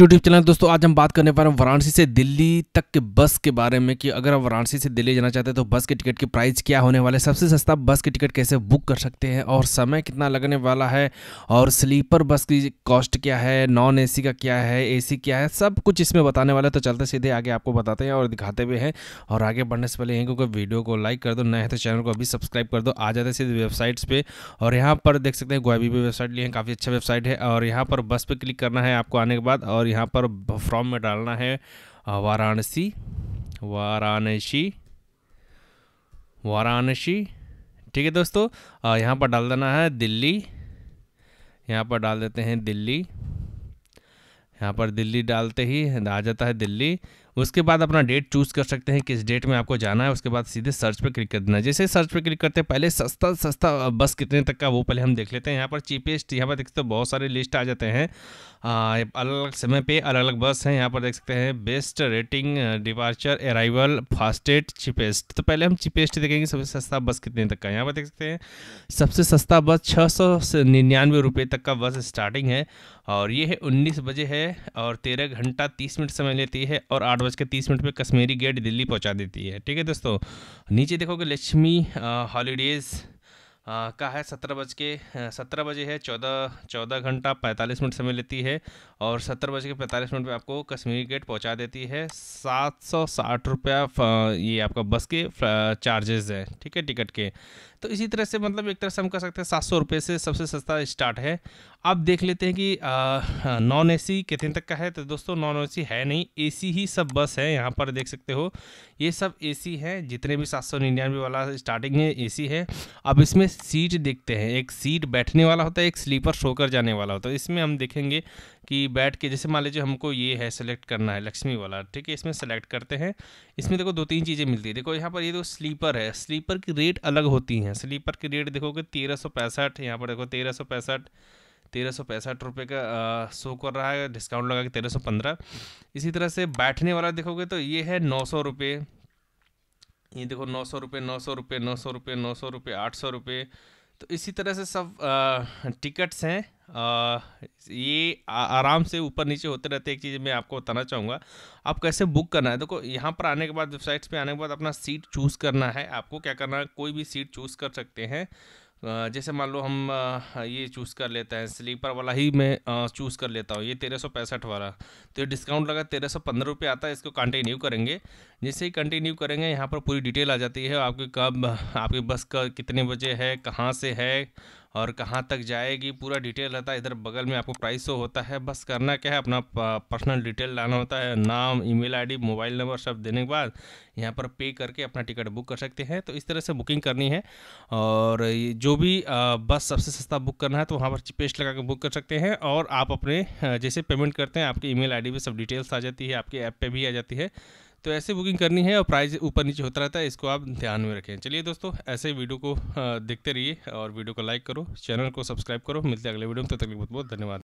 YouTube channel दोस्तों आज हम बात करने पर हैं वाराणसी से दिल्ली तक के बस के बारे में कि अगर आप वाराणसी से दिल्ली जाना चाहते हैं तो बस के टिकट की प्राइस क्या होने वाले सबसे सस्ता बस के टिकट कैसे बुक कर सकते हैं और समय कितना लगने वाला है और स्लीपर बस की कॉस्ट क्या है नॉन ए का क्या है ए क्या है सब कुछ इसमें बताने वाला है तो चलते सीधे आगे आपको बताते हैं और दिखाते भी हैं और आगे बढ़ने से पहले यहीं क्योंकि वीडियो को लाइक कर दो नए तो चैनल को अभी सब्सक्राइब कर दो आ जाते सीधे वेबसाइट्स पर और यहाँ पर देख सकते हैं गोयबी वेबसाइट लिए हैं काफ़ी अच्छा वेबसाइट है और यहाँ पर बस पर क्लिक करना है आपको आने के बाद और यहाँ पर फ्रॉम में डालना है वाराणसी वाराणसी वाराणसी ठीक है दोस्तों यहाँ पर डाल देना है दिल्ली यहाँ पर डाल देते हैं दिल्ली यहाँ पर दिल्ली डालते ही आ जाता है दिल्ली उसके बाद अपना डेट चूज़ कर सकते हैं किस डेट में आपको जाना है उसके बाद सीधे सर्च पर क्लिक कर देना जैसे सर्च पर क्लिक करते हैं पहले सस्ता सस्ता बस कितने तक का वो पहले हम देख लेते हैं यहाँ पर चीपेस्ट यहाँ पर देख सकते बहुत सारे लिस्ट आ जाते हैं अलग अलग समय पर अलग अलग बस हैं यहाँ पर देख सकते हैं best rating departure arrival fastest cheapest तो पहले हम चीपेस्ट देखेंगे सबसे सस्ता बस कितने तक का यहाँ पर देख सकते हैं सबसे सस्ता बस छः सौ निन्यानवे रुपये तक का बस स्टार्टिंग है और ये है उन्नीस बजे है और तेरह घंटा तीस मिनट समय लेती है और आठ बज के तीस मिनट पर कश्मीरी गेट दिल्ली पहुंचा देती है ठीक है दोस्तों नीचे देखोगे लक्ष्मी हॉलीडेज़ आ, का है सत्रह बज के सत्रह बजे है चौदह चौदह घंटा पैंतालीस मिनट समय लेती है और सत्रह बज के पैंतालीस मिनट पर आपको कश्मीरी गेट पहुंचा देती है सात सौ साठ रुपया ये आपका बस के चार्जेस है ठीक है टिकट के तो इसी तरह से मतलब एक तरह से हम कह सकते हैं सात सौ रुपये से सबसे सस्ता स्टार्ट है अब देख लेते हैं कि हाँ, नॉन एसी कितने तक का है तो दोस्तों नॉन एसी है नहीं एसी ही सब बस है यहाँ पर देख सकते हो ये सब एसी है जितने भी सात सौ निन्यानवे वाला स्टार्टिंग है एसी है अब इसमें सीट देखते हैं एक सीट बैठने वाला होता है एक स्लीपर सोकर जाने वाला होता है इसमें हम देखेंगे कि बैठ के जैसे मान लीजिए हमको ये है सेलेक्ट करना है लक्ष्मी वाला ठीक है इसमें सेलेक्ट करते हैं इसमें देखो दो तीन चीज़ें मिलती है देखो यहाँ पर ये देखो तो स्लीपर है स्लीपर की रेट अलग होती हैं स्लीपर की रेट देखोगे तेरह सौ पैंसठ यहाँ पर देखो तेरह सौ पैंसठ तेरह सौ पैंसठ रुपये का शो कर रहा है डिस्काउंट लगा के तेरह सौ पंद्रह इसी तरह से बैठने वाला देखोगे तो ये है नौ सौ रुपये ये देखो नौ सौ रुपये नौ सौ रुपये नौ सौ रुपये नौ सौ रुपये आठ सौ रुपये तो इसी तरह से सब टिकट्स हैं आ, ये आ, आराम से ऊपर नीचे होते रहते एक चीज़ मैं आपको बताना चाहूँगा आप कैसे बुक करना है देखो यहाँ पर आने के बाद वेबसाइट्स पे आने के बाद अपना सीट चूज़ करना है आपको क्या करना है कोई भी सीट चूज़ कर सकते हैं जैसे मान लो हम ये चूज़ कर लेते हैं स्लीपर वाला ही मैं चूज़ कर लेता हूँ ये तेरह सौ पैंसठ वाला तो ये डिस्काउंट लगा तेरह सौ पंद्रह रुपये आता है इसको कंटिन्यू करेंगे जैसे ही कंटिन्यू करेंगे यहाँ पर पूरी डिटेल आ जाती है आपके कब आपकी बस का कितने बजे है कहाँ से है और कहाँ तक जाएगी पूरा डिटेल रहता है इधर बगल में आपको प्राइस शो होता है बस करना क्या है अपना पर्सनल डिटेल लाना होता है नाम ईमेल आईडी मोबाइल नंबर सब देने के बाद यहाँ पर पे करके अपना टिकट बुक कर सकते हैं तो इस तरह से बुकिंग करनी है और जो भी बस सबसे सस्ता बुक करना है तो वहाँ पर चिपेस्ट लगा के बुक कर सकते हैं और आप अपने जैसे पेमेंट करते हैं आपकी ई मेल सब डिटेल्स आ जाती है आपके ऐप पर भी आ जाती है तो ऐसे बुकिंग करनी है और प्राइस ऊपर नीचे होता रहता है इसको आप ध्यान में रखें चलिए दोस्तों ऐसे वीडियो को देखते रहिए और वीडियो को लाइक करो चैनल को सब्सक्राइब करो मिलते हैं अगले वीडियो में तो तक बहुत बहुत धन्यवाद